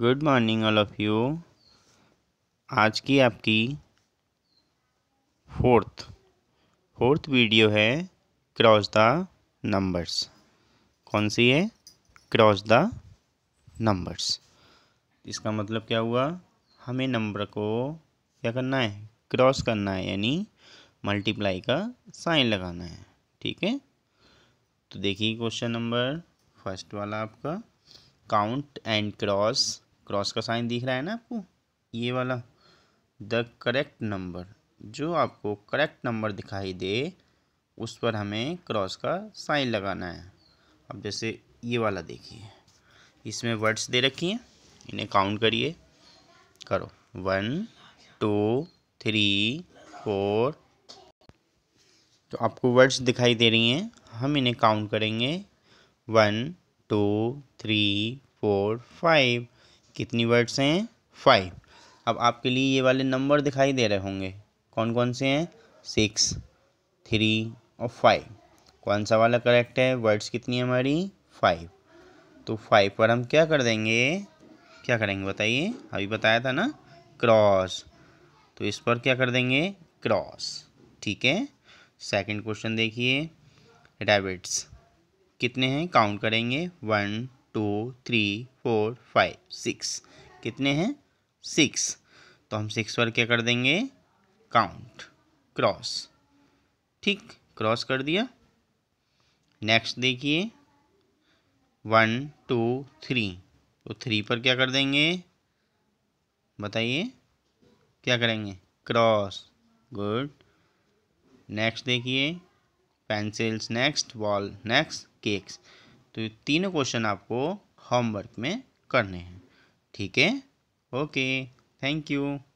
good morning all of you आज की आपकी फोर्थ फोर्थ वीडियो है क्रॉस द नंबर्स कौन सी है क्रॉस द नंबर्स इसका मतलब क्या हुआ हमें नंबर को क्या करना है क्रॉस करना है यानी मल्टीप्लाई का साइन लगाना है ठीक है तो देखिए क्वेश्चन नंबर फर्स्ट वाला आपका काउंट एंड क्रॉस क्रॉस का साइन दिख रहा है ना आपको ये वाला द करेक्ट नंबर जो आपको करेक्ट नंबर दिखाई दे उस पर हमें क्रॉस का साइन लगाना है अब जैसे ये वाला देखिए इसमें वर्ड्स दे रखी हैं इन्हें काउंट करिए करो वन टू थ्री फोर तो आपको वर्ड्स दिखाई दे रही हैं हम इन्हें काउंट करेंगे one two three four five कितनी वर्ड्स हैं फाइव अब आपके लिए ये वाले नंबर दिखाई दे रहे होंगे कौन कौन से हैं सिक्स थ्री और फाइव कौन सा वाला करेक्ट है वर्ड्स कितनी है हमारी फाइव तो फाइव पर हम क्या कर देंगे क्या करेंगे बताइए अभी बताया था ना क्रॉस तो इस पर क्या कर देंगे क्रॉस ठीक है सेकंड क्वेश्चन देखिए रैबिट्स कितने हैं काउंट करेंगे one two three four five six कितने हैं सिक्स तो हम सिक्स पर क्या कर देंगे काउंट क्रॉस ठीक क्रॉस कर दिया नेक्स्ट देखिए वन टू थ्री तो थ्री पर क्या कर देंगे बताइए क्या करेंगे क्रॉस गुड नेक्स्ट देखिए pencils next wall next cakes तो ये तीनों क्वेश्चन आपको होमवर्क में करने हैं ठीक है ओके थैंक यू